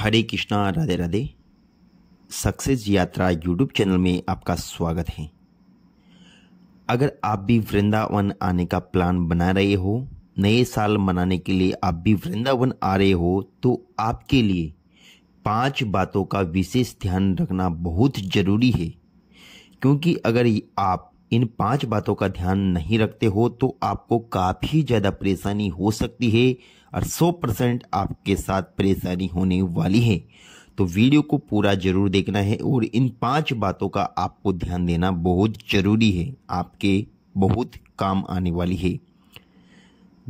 हरे Krishna Radhe Radhe success Yatra YouTube channel में आपका स्वागत है अगर आप भी वृंदावन आने का प्लान बना रहे हो नए साल मनाने के लिए आप भी वृंदावन आ रहे हो तो आपके लिए पांच बातों का विशेष ध्यान रखना बहुत ज़रूरी है क्योंकि अगर आप इन पांच बातों का ध्यान नहीं रखते हो तो आपको काफ़ी ज़्यादा परेशानी हो सकती है और 100 परसेंट आपके साथ परेशानी होने वाली है तो वीडियो को पूरा जरूर देखना है और इन पांच बातों का आपको ध्यान देना बहुत ज़रूरी है आपके बहुत काम आने वाली है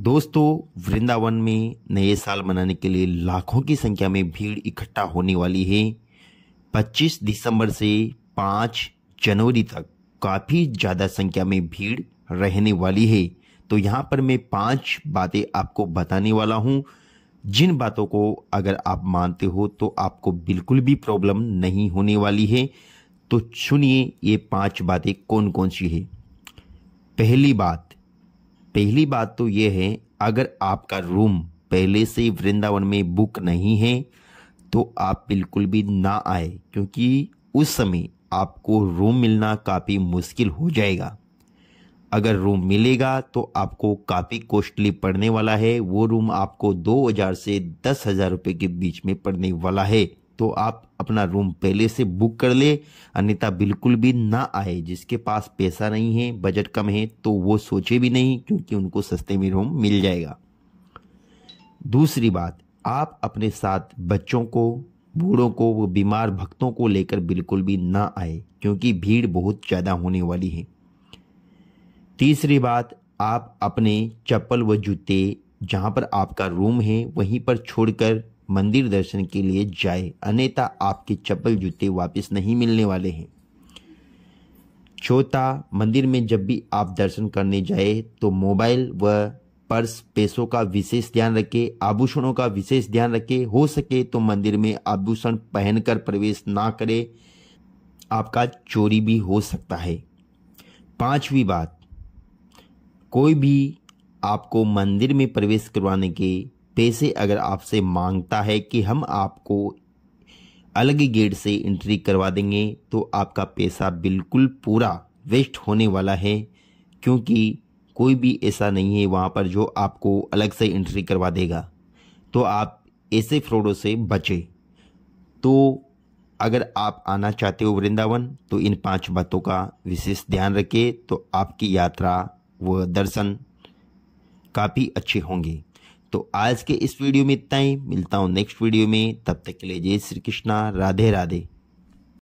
दोस्तों वृंदावन में नए साल मनाने के लिए लाखों की संख्या में भीड़ इकट्ठा होने वाली है 25 दिसंबर से 5 जनवरी तक काफ़ी ज़्यादा संख्या में भीड़ रहने वाली है तो यहाँ पर मैं पांच बातें आपको बताने वाला हूँ जिन बातों को अगर आप मानते हो तो आपको बिल्कुल भी प्रॉब्लम नहीं होने वाली है तो सुनिए ये पांच बातें कौन कौन सी है पहली बात पहली बात तो ये है अगर आपका रूम पहले से वृंदावन में बुक नहीं है तो आप बिल्कुल भी ना आए क्योंकि उस समय आपको रूम मिलना काफ़ी मुश्किल हो जाएगा अगर रूम मिलेगा तो आपको काफ़ी कॉस्टली पड़ने वाला है वो रूम आपको दो हज़ार से दस हज़ार रुपये के बीच में पड़ने वाला है तो आप अपना रूम पहले से बुक कर ले अन्यथा बिल्कुल भी ना आए जिसके पास पैसा नहीं है बजट कम है तो वो सोचे भी नहीं क्योंकि उनको सस्ते में रूम मिल जाएगा दूसरी बात आप अपने साथ बच्चों को बूढ़ों को व बीमार भक्तों को लेकर बिल्कुल भी ना आए क्योंकि भीड़ बहुत ज़्यादा होने वाली है तीसरी बात आप अपने चप्पल व जूते जहाँ पर आपका रूम है वहीं पर छोड़कर मंदिर दर्शन के लिए जाए अन्यथा आपके चप्पल जूते वापस नहीं मिलने वाले हैं चौथा मंदिर में जब भी आप दर्शन करने जाए तो मोबाइल व पर्स पैसों का विशेष ध्यान रखें आभूषणों का विशेष ध्यान रखें हो सके तो मंदिर में आभूषण पहनकर प्रवेश ना करें आपका चोरी भी हो सकता है पांचवी बात कोई भी आपको मंदिर में प्रवेश करवाने के पैसे अगर आपसे मांगता है कि हम आपको अलग गेट से एंट्री करवा देंगे तो आपका पैसा बिल्कुल पूरा वेस्ट होने वाला है क्योंकि कोई भी ऐसा नहीं है वहाँ पर जो आपको अलग से एंट्री करवा देगा तो आप ऐसे फ्रॉडों से बचें तो अगर आप आना चाहते हो वृंदावन तो इन पांच बातों का विशेष ध्यान रखें तो आपकी यात्रा व दर्शन काफ़ी अच्छे होंगे तो आज के इस वीडियो में इतना ही मिलता हूँ नेक्स्ट वीडियो में तब तक के लिए जय श्री कृष्णा राधे राधे